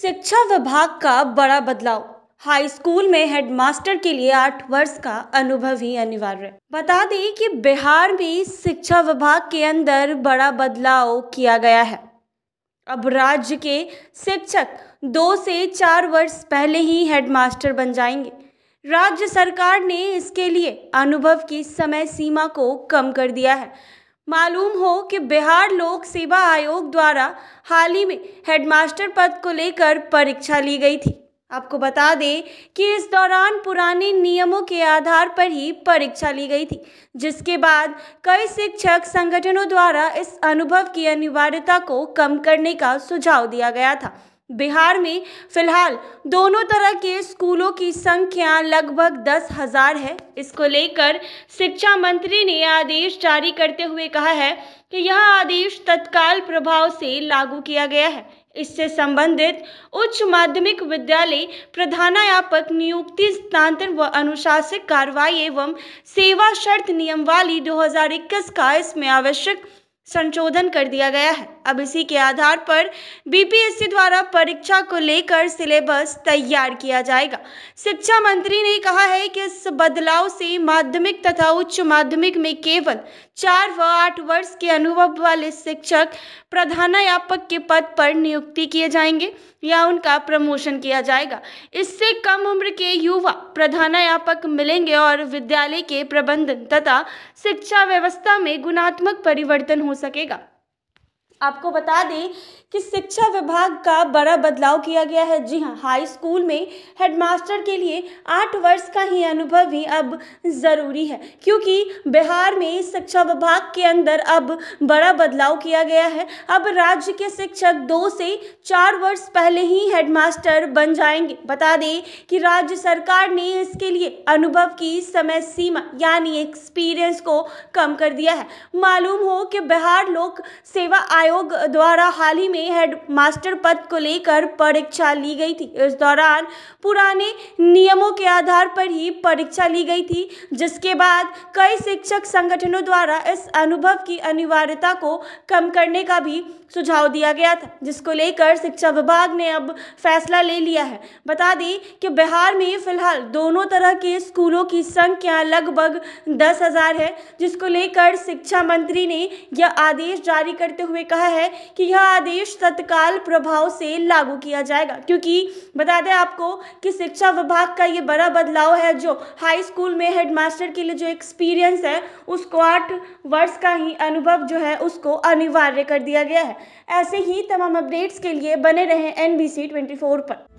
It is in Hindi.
शिक्षा विभाग का बड़ा बदलाव हाई स्कूल में हेडमास्टर के लिए आठ वर्ष का अनुभव ही अनिवार्य बता दें कि बिहार में शिक्षा विभाग के अंदर बड़ा बदलाव किया गया है अब राज्य के शिक्षक दो से चार वर्ष पहले ही हेडमास्टर बन जाएंगे राज्य सरकार ने इसके लिए अनुभव की समय सीमा को कम कर दिया है मालूम हो कि बिहार लोक सेवा आयोग द्वारा हाल ही में हेडमास्टर पद को लेकर परीक्षा ली गई थी आपको बता दें कि इस दौरान पुराने नियमों के आधार पर ही परीक्षा ली गई थी जिसके बाद कई शिक्षक संगठनों द्वारा इस अनुभव की अनिवार्यता को कम करने का सुझाव दिया गया था बिहार में फिलहाल दोनों तरह के स्कूलों की संख्या लगभग दस हजार है इसको लेकर शिक्षा मंत्री ने आदेश जारी करते हुए कहा है कि यह आदेश तत्काल प्रभाव से लागू किया गया है इससे संबंधित उच्च माध्यमिक विद्यालय प्रधानायापक नियुक्ति स्थानांतरण व अनुशासित कार्रवाई एवं सेवा शर्त नियम वाली दो का इसमें आवश्यक संशोधन कर दिया गया है अब इसी के आधार पर बीपीएससी द्वारा परीक्षा को लेकर सिलेबस तैयार किया जाएगा शिक्षा मंत्री ने कहा है कि इस बदलाव से माध्यमिक तथा उच्च माध्यमिक में केवल चार व आठ वर्ष के अनुभव वाले शिक्षक प्रधानाध्यापक के पद पर नियुक्ति किए जाएंगे या उनका प्रमोशन किया जाएगा इससे कम उम्र के युवा प्रधानाध्यापक मिलेंगे और विद्यालय के प्रबंधन तथा शिक्षा व्यवस्था में गुणात्मक परिवर्तन हो सकेगा आपको बता दें कि शिक्षा विभाग का बड़ा बदलाव किया गया है जी हाँ हाई स्कूल में हेडमास्टर के लिए आठ वर्ष का ही अनुभव भी अब ज़रूरी है क्योंकि बिहार में शिक्षा विभाग के अंदर अब बड़ा बदलाव किया गया है अब राज्य के शिक्षक दो से चार वर्ष पहले ही हेडमास्टर बन जाएंगे बता दें कि राज्य सरकार ने इसके लिए अनुभव की समय सीमा यानी एक्सपीरियंस को कम कर दिया है मालूम हो कि बिहार लोक सेवा आयोग आयोग द्वारा हाल ही में हेड मास्टर पद को लेकर परीक्षा ली गई थी इस दौरान पुराने नियमों के आधार पर ही परीक्षा ली गई थी जिसके बाद कई शिक्षक संगठनों द्वारा इस अनुभव की अनिवार्यता को कम करने का भी सुझाव दिया गया था जिसको लेकर शिक्षा विभाग ने अब फैसला ले लिया है बता दें कि बिहार में फिलहाल दोनों तरह के स्कूलों की संख्या लगभग दस हजार है जिसको लेकर शिक्षा मंत्री ने यह आदेश जारी करते हुए कहा कहा है कि यह आदेश तत्काल प्रभाव से लागू किया जाएगा क्योंकि बता दें आपको कि शिक्षा विभाग का ये बड़ा बदलाव है जो हाई स्कूल में हेडमास्टर के लिए जो एक्सपीरियंस है उसको आठ वर्ष का ही अनुभव जो है उसको अनिवार्य कर दिया गया है ऐसे ही तमाम अपडेट्स के लिए बने रहें एन बी ट्वेंटी फोर पर